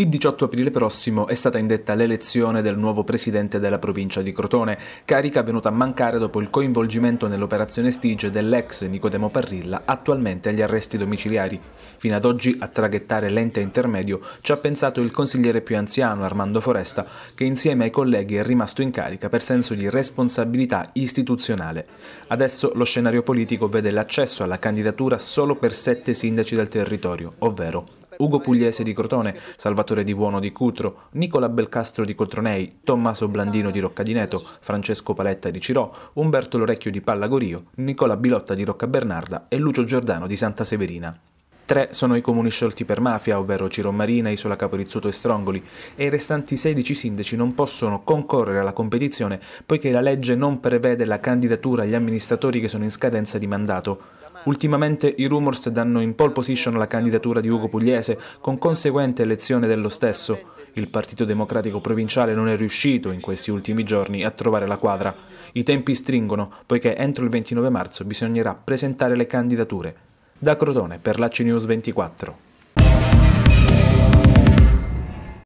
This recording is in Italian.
Il 18 aprile prossimo è stata indetta l'elezione del nuovo presidente della provincia di Crotone, carica venuta a mancare dopo il coinvolgimento nell'operazione Stige dell'ex Nicodemo Parrilla, attualmente agli arresti domiciliari. Fino ad oggi a traghettare l'ente intermedio ci ha pensato il consigliere più anziano Armando Foresta, che insieme ai colleghi è rimasto in carica per senso di responsabilità istituzionale. Adesso lo scenario politico vede l'accesso alla candidatura solo per sette sindaci del territorio, ovvero Ugo Pugliese di Crotone, Salvatore Di Buono di Cutro, Nicola Belcastro di Cotronei, Tommaso Blandino di Roccadineto, Francesco Paletta di Cirò, Umberto Lorecchio di Pallagorio, Nicola Bilotta di Rocca Bernarda e Lucio Giordano di Santa Severina. Tre sono i comuni sciolti per mafia, ovvero Ciro Marina, Isola Caporizzuto e Strongoli, e i restanti 16 sindaci non possono concorrere alla competizione poiché la legge non prevede la candidatura agli amministratori che sono in scadenza di mandato. Ultimamente i rumors danno in pole position la candidatura di Ugo Pugliese, con conseguente elezione dello stesso. Il Partito Democratico Provinciale non è riuscito in questi ultimi giorni a trovare la quadra. I tempi stringono, poiché entro il 29 marzo bisognerà presentare le candidature. Da Crotone per l'AC 24.